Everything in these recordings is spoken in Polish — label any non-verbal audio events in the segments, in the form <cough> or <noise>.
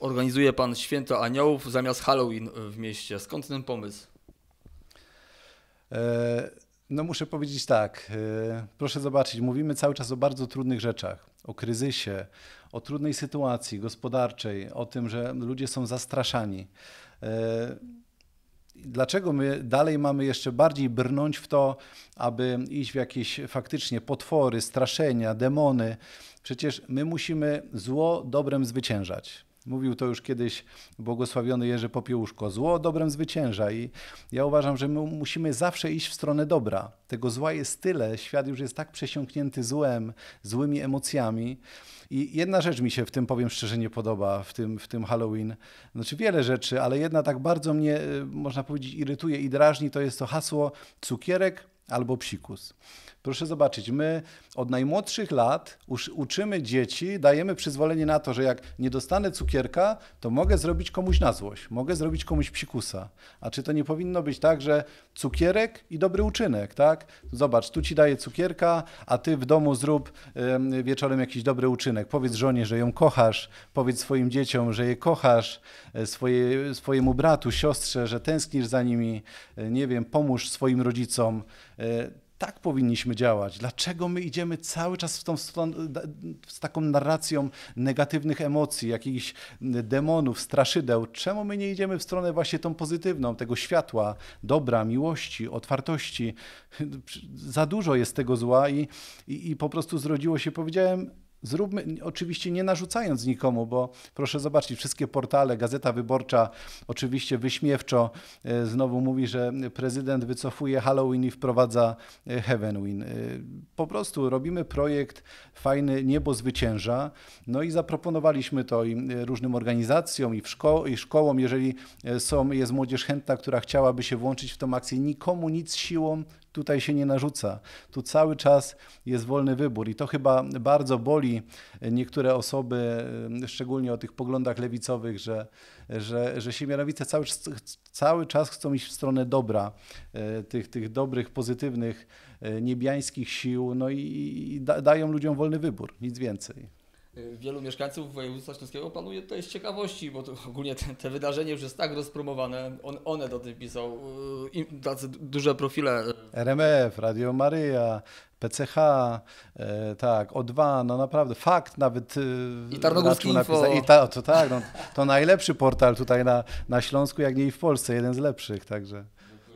Organizuje pan święto aniołów zamiast Halloween w mieście. Skąd ten pomysł? E, no muszę powiedzieć tak. E, proszę zobaczyć, mówimy cały czas o bardzo trudnych rzeczach. O kryzysie, o trudnej sytuacji gospodarczej, o tym, że ludzie są zastraszani. E, dlaczego my dalej mamy jeszcze bardziej brnąć w to, aby iść w jakieś faktycznie potwory, straszenia, demony? Przecież my musimy zło dobrem zwyciężać. Mówił to już kiedyś błogosławiony Jerzy Popiełuszko. Zło dobrem zwycięża i ja uważam, że my musimy zawsze iść w stronę dobra. Tego zła jest tyle, świat już jest tak przesiąknięty złem, złymi emocjami. I jedna rzecz mi się w tym, powiem szczerze, nie podoba, w tym, w tym Halloween. Znaczy wiele rzeczy, ale jedna tak bardzo mnie, e, można powiedzieć, irytuje i drażni, to jest to hasło cukierek albo psikus. Proszę zobaczyć, my od najmłodszych lat uczymy dzieci, dajemy przyzwolenie na to, że jak nie dostanę cukierka, to mogę zrobić komuś na złość, mogę zrobić komuś psikusa. A czy to nie powinno być tak, że cukierek i dobry uczynek, tak? Zobacz, tu ci daję cukierka, a ty w domu zrób wieczorem jakiś dobry uczynek. Powiedz żonie, że ją kochasz, powiedz swoim dzieciom, że je kochasz, e, swoje, swojemu bratu, siostrze, że tęsknisz za nimi, e, nie wiem, pomóż swoim rodzicom e, tak powinniśmy działać. Dlaczego my idziemy cały czas w tą stronę, z taką narracją negatywnych emocji, jakichś demonów, straszydeł? Czemu my nie idziemy w stronę właśnie tą pozytywną, tego światła, dobra, miłości, otwartości? <laughs> Za dużo jest tego zła i, i, i po prostu zrodziło się, powiedziałem, Zróbmy, oczywiście nie narzucając nikomu, bo proszę zobaczyć, wszystkie portale, Gazeta Wyborcza oczywiście wyśmiewczo e, znowu mówi, że prezydent wycofuje Halloween i wprowadza e, Heavenwin. E, po prostu robimy projekt fajny Niebo Zwycięża, no i zaproponowaliśmy to i różnym organizacjom i, szko i szkołom, jeżeli są, jest młodzież chętna, która chciałaby się włączyć w tą akcję, nikomu nic siłą tutaj się nie narzuca. Tu cały czas jest wolny wybór i to chyba bardzo boli niektóre osoby, szczególnie o tych poglądach lewicowych, że, że, że Siemianowice cały, cały czas chcą iść w stronę dobra, e, tych, tych dobrych, pozytywnych e, niebiańskich sił, no i, i dają ludziom wolny wybór, nic więcej. Y, wielu mieszkańców województwa śląskiego panuje tutaj z ciekawości, bo to ogólnie te, te wydarzenie już jest tak rozpromowane, on, one do tym pisał, y, tacy duże profile. Y. RMF, Radio Maryja, PCH, e, tak, O2, no naprawdę, fakt nawet. E, I Tarnogórski Info. I ta, to tak, no, to najlepszy portal tutaj na, na Śląsku, jak nie i w Polsce, jeden z lepszych, także.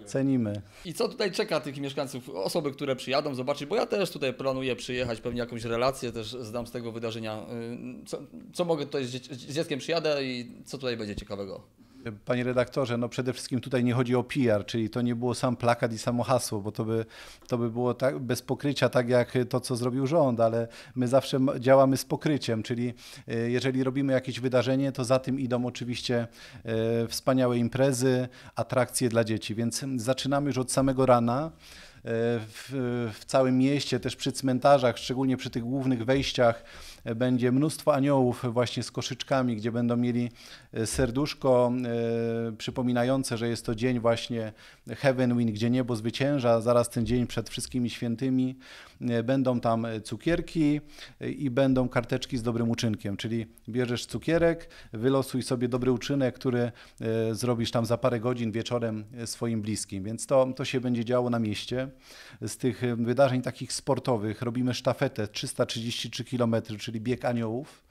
Cenimy. I co tutaj czeka tych mieszkańców? Osoby, które przyjadą, zobaczyć, bo ja też tutaj planuję przyjechać, pewnie jakąś relację też zdam z tego wydarzenia. Y, co, co mogę tutaj z dzieckiem przyjadę i co tutaj będzie ciekawego? Panie redaktorze, no przede wszystkim tutaj nie chodzi o PR, czyli to nie było sam plakat i samo hasło, bo to by, to by było tak, bez pokrycia, tak jak to, co zrobił rząd, ale my zawsze działamy z pokryciem, czyli e, jeżeli robimy jakieś wydarzenie, to za tym idą oczywiście e, wspaniałe imprezy, atrakcje dla dzieci, więc zaczynamy już od samego rana w, w całym mieście, też przy cmentarzach, szczególnie przy tych głównych wejściach e, będzie mnóstwo aniołów właśnie z koszyczkami, gdzie będą mieli e, serduszko e, przypominające, że jest to dzień właśnie Heaven Win, gdzie niebo zwycięża, zaraz ten dzień przed wszystkimi świętymi. Będą tam cukierki i będą karteczki z dobrym uczynkiem, czyli bierzesz cukierek, wylosuj sobie dobry uczynek, który zrobisz tam za parę godzin wieczorem swoim bliskim, więc to, to się będzie działo na mieście z tych wydarzeń takich sportowych robimy sztafetę 333 km, czyli bieg aniołów.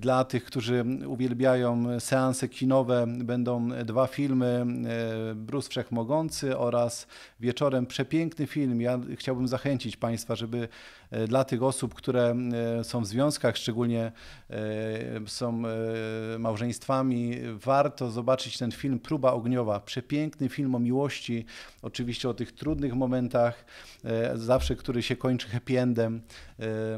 Dla tych, którzy uwielbiają seanse kinowe, będą dwa filmy: Bruce Wszechmogący oraz Wieczorem przepiękny film. Ja chciałbym zachęcić Państwa, żeby e, dla tych osób, które są w związkach, szczególnie e, są e, małżeństwami, warto zobaczyć ten film Próba Ogniowa. Przepiękny film o miłości, oczywiście o tych trudnych momentach, zawsze który się kończy happy endem.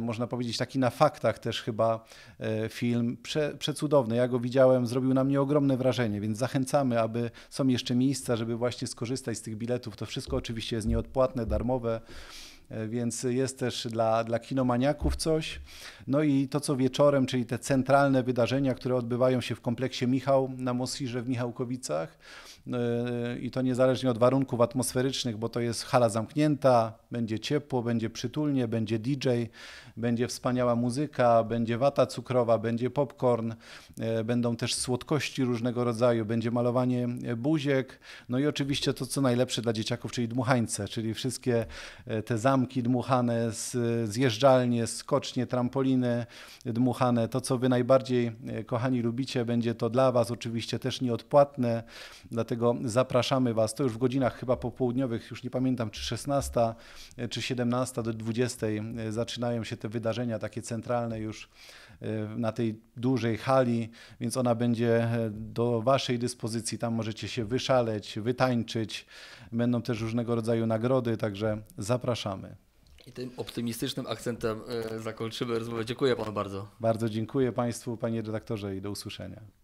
Można powiedzieć taki na faktach też chyba chyba e, film prze, przecudowny. Ja go widziałem, zrobił na mnie ogromne wrażenie, więc zachęcamy, aby są jeszcze miejsca, żeby właśnie skorzystać z tych biletów. To wszystko oczywiście jest nieodpłatne, darmowe. E, więc jest też dla, dla kinomaniaków coś. No i to, co wieczorem, czyli te centralne wydarzenia, które odbywają się w kompleksie Michał na Mosirze w Michałkowicach e, i to niezależnie od warunków atmosferycznych, bo to jest hala zamknięta, będzie ciepło, będzie przytulnie, będzie DJ, będzie wspaniała muzyka, będzie wata cukrowa, będzie popcorn, e, będą też słodkości różnego rodzaju, będzie malowanie buziek, no i oczywiście to, co najlepsze dla dzieciaków, czyli dmuchańce, czyli wszystkie te zamki, klamki dmuchane, zjeżdżalnie, skocznie, trampoliny dmuchane. To, co Wy najbardziej, e, kochani, lubicie, będzie to dla Was oczywiście też nieodpłatne, dlatego zapraszamy Was. To już w godzinach chyba popołudniowych, już nie pamiętam, czy 16, e, czy 17 do 20 e, zaczynają się te wydarzenia takie centralne już na tej dużej hali, więc ona będzie do Waszej dyspozycji. Tam możecie się wyszaleć, wytańczyć. Będą też różnego rodzaju nagrody, także zapraszamy. I tym optymistycznym akcentem e, zakończymy rozmowę. Dziękuję panu bardzo. Bardzo dziękuję państwu, panie redaktorze i do usłyszenia.